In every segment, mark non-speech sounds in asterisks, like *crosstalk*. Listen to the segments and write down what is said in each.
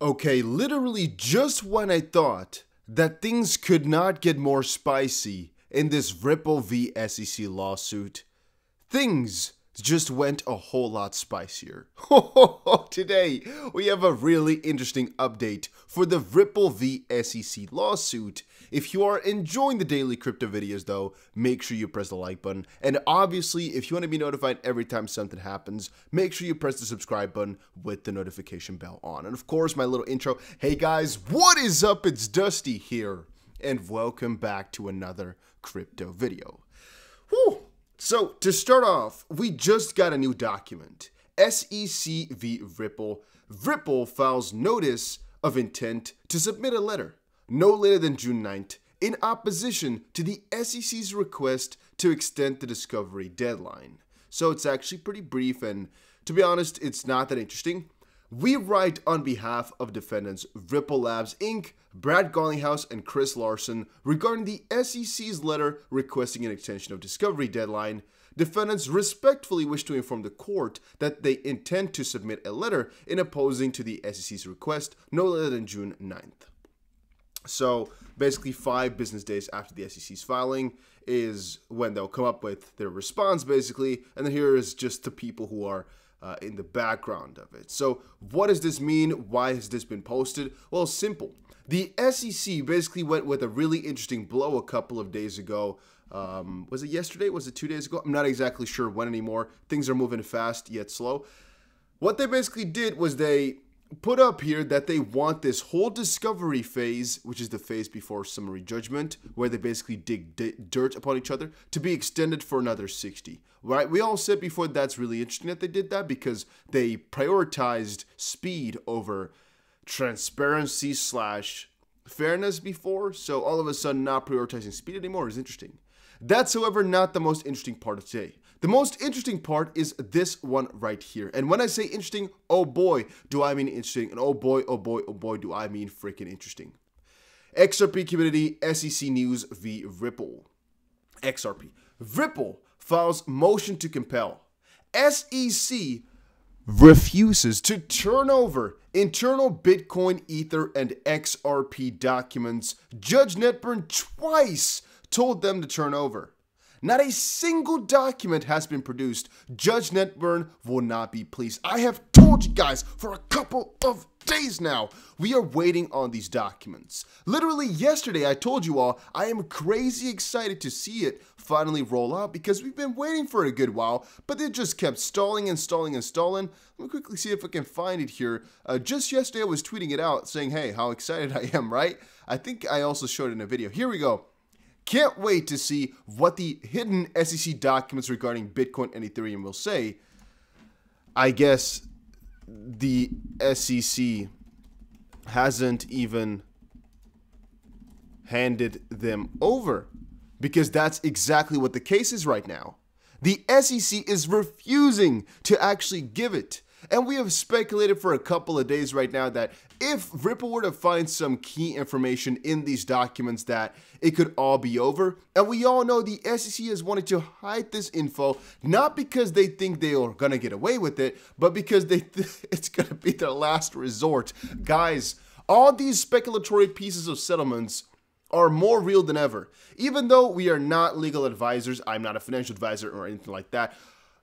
Okay, literally just when I thought that things could not get more spicy in this Ripple v SEC lawsuit, things just went a whole lot spicier. *laughs* Today, we have a really interesting update for the Ripple v SEC lawsuit. If you are enjoying the daily crypto videos though, make sure you press the like button. And obviously, if you want to be notified every time something happens, make sure you press the subscribe button with the notification bell on. And of course, my little intro. Hey guys, what is up? It's Dusty here and welcome back to another crypto video. Whew. So to start off, we just got a new document. SEC v Ripple. Ripple files notice of intent to submit a letter no later than June 9th in opposition to the SEC's request to extend the discovery deadline. So it's actually pretty brief, and to be honest, it's not that interesting. We write on behalf of defendants Ripple Labs Inc., Brad Garlinghouse, and Chris Larson regarding the SEC's letter requesting an extension of discovery deadline. Defendants respectfully wish to inform the court that they intend to submit a letter in opposing to the SEC's request no later than June 9th. So basically, five business days after the SEC's filing is when they'll come up with their response, basically. And then here is just the people who are uh, in the background of it. So, what does this mean? Why has this been posted? Well, simple. The SEC basically went with a really interesting blow a couple of days ago. Um, was it yesterday? Was it two days ago? I'm not exactly sure when anymore. Things are moving fast yet slow. What they basically did was they put up here that they want this whole discovery phase, which is the phase before summary judgment, where they basically dig dirt upon each other, to be extended for another 60. Right? We all said before that's really interesting that they did that because they prioritized speed over transparency slash fairness before. So all of a sudden, not prioritizing speed anymore is interesting. That's, however, not the most interesting part of today. The most interesting part is this one right here. And when I say interesting, oh boy, do I mean interesting. And oh boy, oh boy, oh boy, do I mean freaking interesting. XRP community, SEC News v. Ripple. XRP. Ripple files motion to compel. SEC refuses to turn over internal Bitcoin, Ether, and XRP documents. Judge Netburn twice told them to turn over. Not a single document has been produced. Judge Netburn will not be pleased. I have told you guys for a couple of days now. We are waiting on these documents. Literally yesterday, I told you all, I am crazy excited to see it finally roll out because we've been waiting for a good while, but they just kept stalling and stalling and stalling. Let me quickly see if I can find it here. Uh, just yesterday, I was tweeting it out saying, hey, how excited I am, right? I think I also showed it in a video. Here we go. Can't wait to see what the hidden SEC documents regarding Bitcoin and Ethereum will say. I guess the SEC hasn't even handed them over because that's exactly what the case is right now. The SEC is refusing to actually give it and we have speculated for a couple of days right now that if Ripple were to find some key information in these documents that it could all be over. And we all know the SEC has wanted to hide this info, not because they think they are going to get away with it, but because they *laughs* it's going to be their last resort. Guys, all these speculatory pieces of settlements are more real than ever. Even though we are not legal advisors, I'm not a financial advisor or anything like that,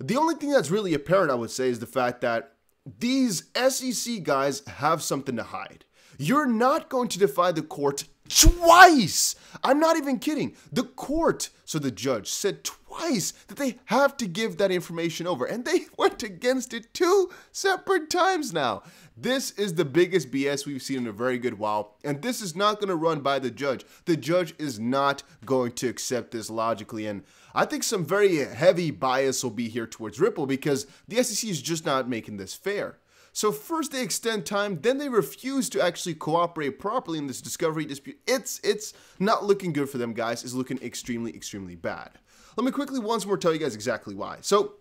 the only thing that's really apparent, I would say, is the fact that these SEC guys have something to hide. You're not going to defy the court twice. I'm not even kidding. The court, so the judge, said twice that they have to give that information over, and they *laughs* went against it two separate times now. This is the biggest BS we've seen in a very good while, and this is not going to run by the judge. The judge is not going to accept this logically, and I think some very heavy bias will be here towards Ripple because the SEC is just not making this fair. So first they extend time, then they refuse to actually cooperate properly in this discovery dispute. It's it's not looking good for them, guys. It's looking extremely, extremely bad. Let me quickly once more tell you guys exactly why. So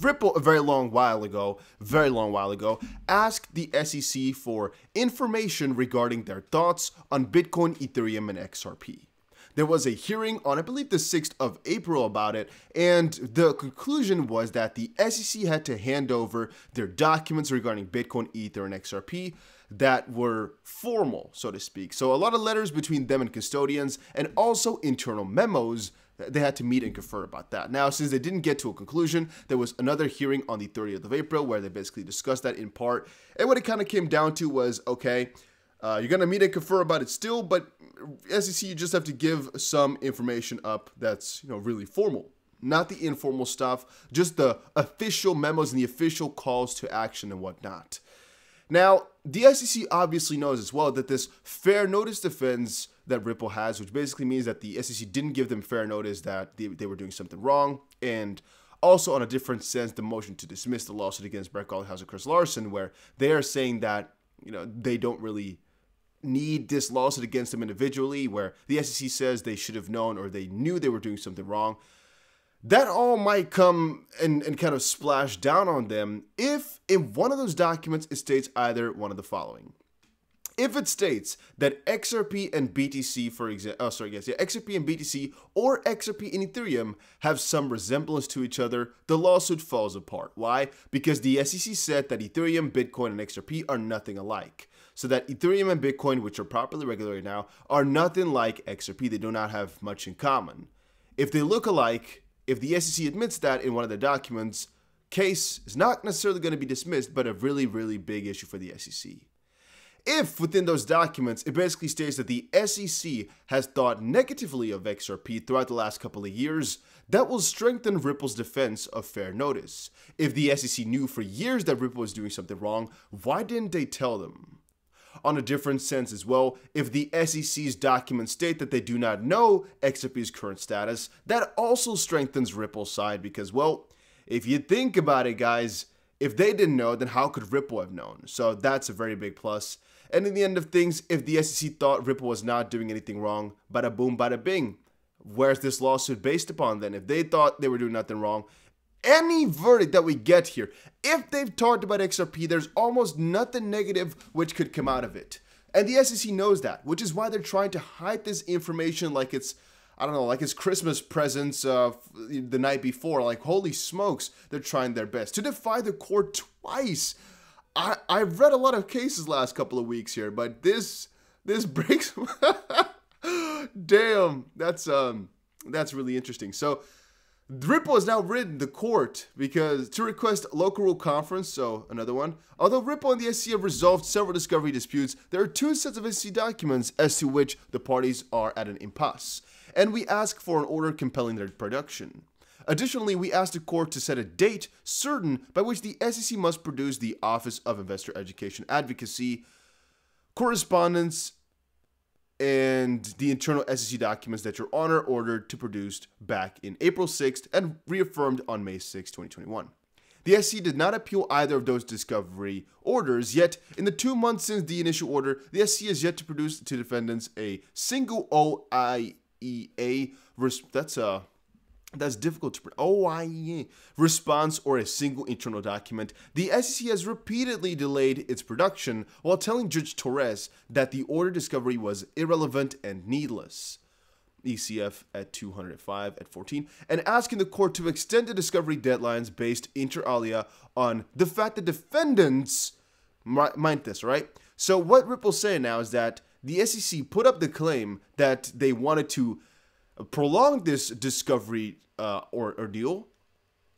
Ripple, a very long while ago, very long while ago, asked the SEC for information regarding their thoughts on Bitcoin, Ethereum, and XRP. There was a hearing on, I believe, the 6th of April about it, and the conclusion was that the SEC had to hand over their documents regarding Bitcoin, Ether, and XRP that were formal, so to speak. So a lot of letters between them and custodians, and also internal memos they had to meet and confer about that. Now, since they didn't get to a conclusion, there was another hearing on the 30th of April where they basically discussed that in part. And what it kind of came down to was okay, uh, you're going to meet and confer about it still, but SEC, you just have to give some information up that's, you know, really formal. Not the informal stuff, just the official memos and the official calls to action and whatnot. Now, the SEC obviously knows as well that this fair notice defense that Ripple has, which basically means that the SEC didn't give them fair notice that they, they were doing something wrong, and also on a different sense, the motion to dismiss the lawsuit against Brett Goldhouse and Chris Larson, where they are saying that you know they don't really need this lawsuit against them individually, where the SEC says they should have known or they knew they were doing something wrong. That all might come and, and kind of splash down on them if in one of those documents it states either one of the following. If it states that XRP and BTC, for example, oh, uh, sorry, yes, yeah, XRP and BTC or XRP and Ethereum have some resemblance to each other, the lawsuit falls apart. Why? Because the SEC said that Ethereum, Bitcoin, and XRP are nothing alike so that Ethereum and Bitcoin, which are properly regulated now, are nothing like XRP. They do not have much in common. If they look alike, if the SEC admits that in one of the documents, case is not necessarily going to be dismissed, but a really, really big issue for the SEC. If within those documents it basically states that the SEC has thought negatively of XRP throughout the last couple of years, that will strengthen Ripple's defense of fair notice. If the SEC knew for years that Ripple was doing something wrong, why didn't they tell them? on a different sense as well. If the SEC's documents state that they do not know XRP's current status, that also strengthens Ripple's side because, well, if you think about it, guys, if they didn't know, then how could Ripple have known? So that's a very big plus. And in the end of things, if the SEC thought Ripple was not doing anything wrong, bada boom, bada bing, where's this lawsuit based upon then? If they thought they were doing nothing wrong, any verdict that we get here, if they've talked about XRP, there's almost nothing negative which could come out of it. And the SEC knows that, which is why they're trying to hide this information like it's, I don't know, like it's Christmas presents uh, the night before. Like, holy smokes, they're trying their best to defy the court twice. I, I've read a lot of cases last couple of weeks here, but this this *laughs* breaks. Damn, that's um that's really interesting. So Ripple has now written the court because to request local rule conference, so another one. Although Ripple and the SEC have resolved several discovery disputes, there are two sets of SEC documents as to which the parties are at an impasse, and we ask for an order compelling their production. Additionally, we ask the court to set a date certain by which the SEC must produce the Office of Investor Education Advocacy correspondence and the internal SEC documents that your honor ordered to produce back in April 6th and reaffirmed on May 6, 2021. The SEC did not appeal either of those discovery orders, yet, in the two months since the initial order, the SEC has yet to produce to defendants a single OIEA, that's a that's difficult to print. OIE response or a single internal document. The SEC has repeatedly delayed its production while telling Judge Torres that the order discovery was irrelevant and needless. ECF at 205 at 14 and asking the court to extend the discovery deadlines based inter alia on the fact that defendants mind this, right? So what Ripple's saying now is that the SEC put up the claim that they wanted to prolonged this discovery uh, or ordeal,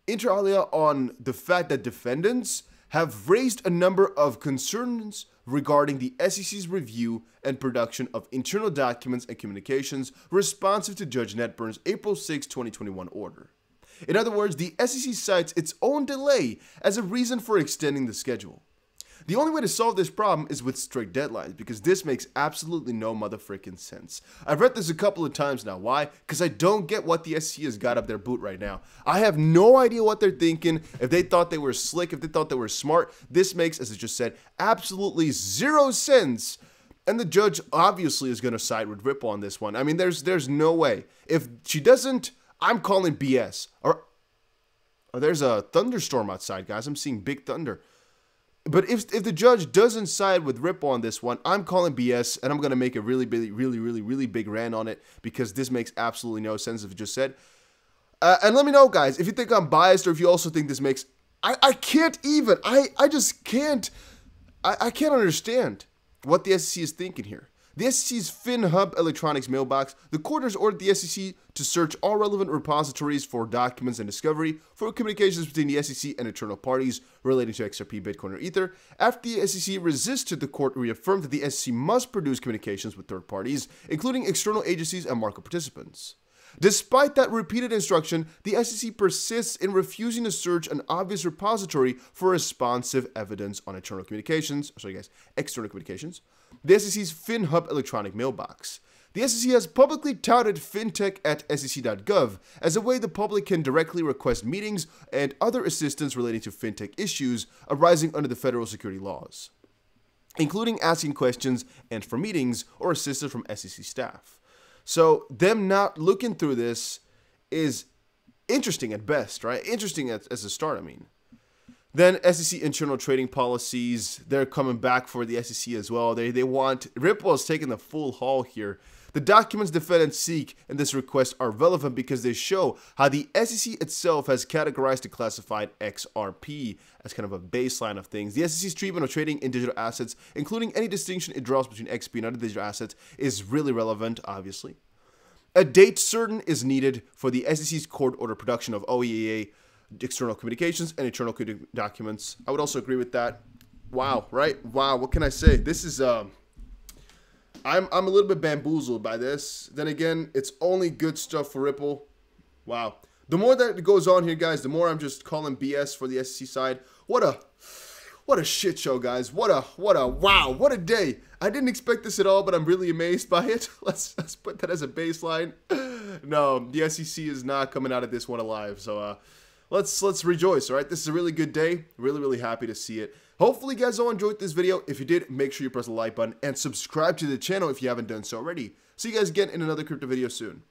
inter alia, on the fact that defendants have raised a number of concerns regarding the SEC's review and production of internal documents and communications responsive to Judge Netburn's April 6, 2021 order. In other words, the SEC cites its own delay as a reason for extending the schedule. The only way to solve this problem is with strict deadlines, because this makes absolutely no motherfucking sense. I've read this a couple of times now. Why? Because I don't get what the SEC has got up their boot right now. I have no idea what they're thinking. If they thought they were slick, if they thought they were smart, this makes, as I just said, absolutely zero sense. And the judge obviously is going to side with Ripple on this one. I mean, there's there's no way. If she doesn't, I'm calling BS. Or oh, there's a thunderstorm outside, guys. I'm seeing big thunder. But if if the judge doesn't side with Rip on this one, I'm calling BS and I'm gonna make a really really really really really big rant on it because this makes absolutely no sense if it just said. Uh, and let me know, guys, if you think I'm biased or if you also think this makes. I I can't even. I I just can't. I I can't understand what the SEC is thinking here. The SEC's FinHub electronics mailbox, the court has ordered the SEC to search all relevant repositories for documents and discovery for communications between the SEC and internal parties relating to XRP, Bitcoin, or Ether. After the SEC resisted, the court reaffirmed that the SEC must produce communications with third parties, including external agencies and market participants. Despite that repeated instruction, the SEC persists in refusing to search an obvious repository for responsive evidence on internal communications, sorry guys, external communications the SEC's FinHub electronic mailbox. The SEC has publicly touted fintech at sec.gov as a way the public can directly request meetings and other assistance relating to fintech issues arising under the federal security laws, including asking questions and for meetings or assistance from SEC staff. So, them not looking through this is interesting at best, right? Interesting as, as a start, I mean. Then SEC internal trading policies, they're coming back for the SEC as well. They, they want, Ripple is taking the full haul here. The documents defendants seek in this request are relevant because they show how the SEC itself has categorized the classified XRP as kind of a baseline of things. The SEC's treatment of trading in digital assets, including any distinction it draws between XP and other digital assets, is really relevant, obviously. A date certain is needed for the SEC's court order production of OEA external communications and internal documents. I would also agree with that. Wow, right? Wow, what can I say? This is um I'm I'm a little bit bamboozled by this. Then again, it's only good stuff for Ripple. Wow. The more that goes on here, guys, the more I'm just calling BS for the SEC side. What a what a shit show, guys. What a what a wow, what a day. I didn't expect this at all, but I'm really amazed by it. *laughs* Let's let's put that as a baseline. no, the SEC is not coming out of this one alive. So uh let's let's rejoice. All right, this is a really good day. Really, really happy to see it. Hopefully, you guys all enjoyed this video. If you did, make sure you press the like button and subscribe to the channel if you haven't done so already. See you guys again in another crypto video soon.